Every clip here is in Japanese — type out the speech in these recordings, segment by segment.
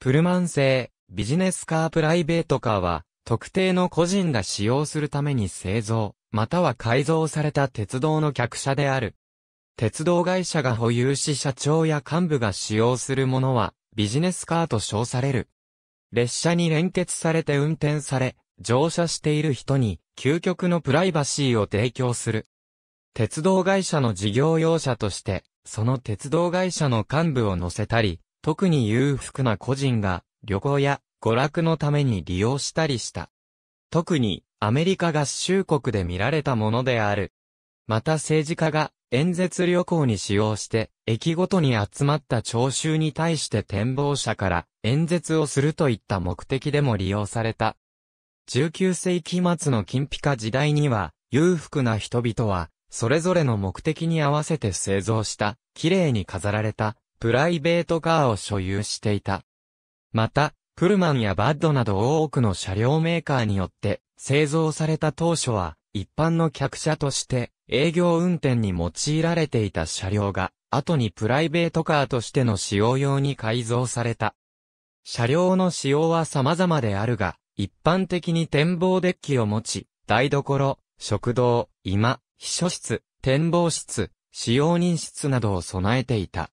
プルマン製、ビジネスカープライベートカーは、特定の個人が使用するために製造、または改造された鉄道の客車である。鉄道会社が保有し社長や幹部が使用するものは、ビジネスカーと称される。列車に連結されて運転され、乗車している人に、究極のプライバシーを提供する。鉄道会社の事業用車として、その鉄道会社の幹部を乗せたり、特に裕福な個人が旅行や娯楽のために利用したりした。特にアメリカ合衆国で見られたものである。また政治家が演説旅行に使用して駅ごとに集まった聴衆に対して展望者から演説をするといった目的でも利用された。19世紀末の金ピカ時代には裕福な人々はそれぞれの目的に合わせて製造した綺麗に飾られたプライベートカーを所有していた。また、プルマンやバッドなど多くの車両メーカーによって製造された当初は、一般の客車として営業運転に用いられていた車両が、後にプライベートカーとしての使用用に改造された。車両の使用は様々であるが、一般的に展望デッキを持ち、台所、食堂、居間、秘書室、展望室、使用人室などを備えていた。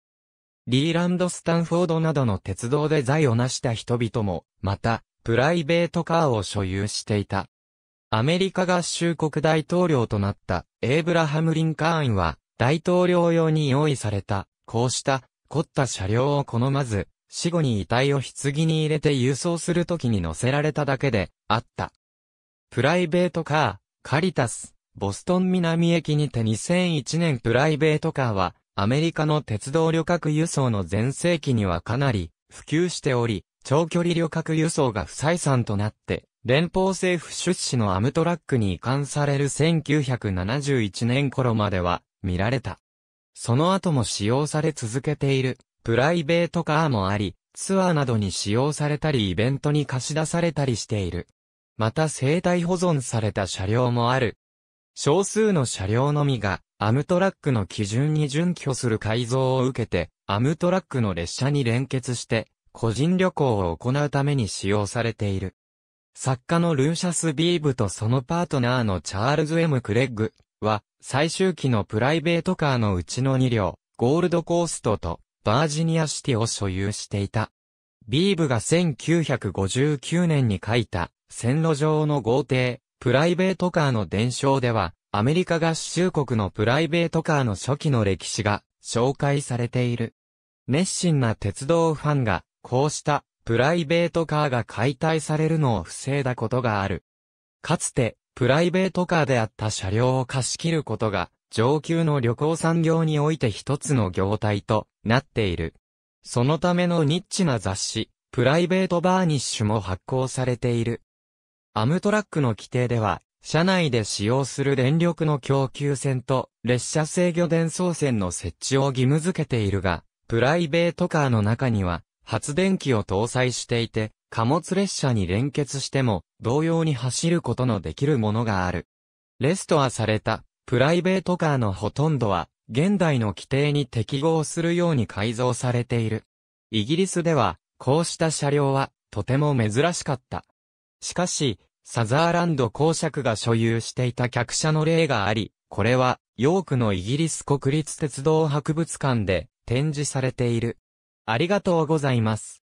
リーランド・スタンフォードなどの鉄道で財を成した人々も、また、プライベートカーを所有していた。アメリカ合衆国大統領となったエイブラハム・リンカーンは、大統領用に用意された、こうした凝った車両を好まず、死後に遺体を棺に入れて輸送するときに乗せられただけで、あった。プライベートカー、カリタス、ボストン南駅にて2001年プライベートカーは、アメリカの鉄道旅客輸送の前世紀にはかなり普及しており、長距離旅客輸送が不採算となって、連邦政府出資のアムトラックに移管される1971年頃までは見られた。その後も使用され続けているプライベートカーもあり、ツアーなどに使用されたりイベントに貸し出されたりしている。また生体保存された車両もある少数の車両のみが、アムトラックの基準に準拠する改造を受けて、アムトラックの列車に連結して、個人旅行を行うために使用されている。作家のルーシャス・ビーブとそのパートナーのチャールズ・ M・ クレッグは、最終期のプライベートカーのうちの2両、ゴールドコーストとバージニアシティを所有していた。ビーブが1959年に書いた、線路上の豪邸、プライベートカーの伝承では、アメリカ合衆国のプライベートカーの初期の歴史が紹介されている。熱心な鉄道ファンが、こうしたプライベートカーが解体されるのを防いだことがある。かつて、プライベートカーであった車両を貸し切ることが、上級の旅行産業において一つの業態となっている。そのためのニッチな雑誌、プライベートバーニッシュも発行されている。アムトラックの規定では、車内で使用する電力の供給線と列車制御伝送線の設置を義務付けているが、プライベートカーの中には発電機を搭載していて、貨物列車に連結しても同様に走ることのできるものがある。レストアされたプライベートカーのほとんどは現代の規定に適合するように改造されている。イギリスではこうした車両はとても珍しかった。しかし、サザーランド公爵が所有していた客車の例があり、これは、ヨークのイギリス国立鉄道博物館で展示されている。ありがとうございます。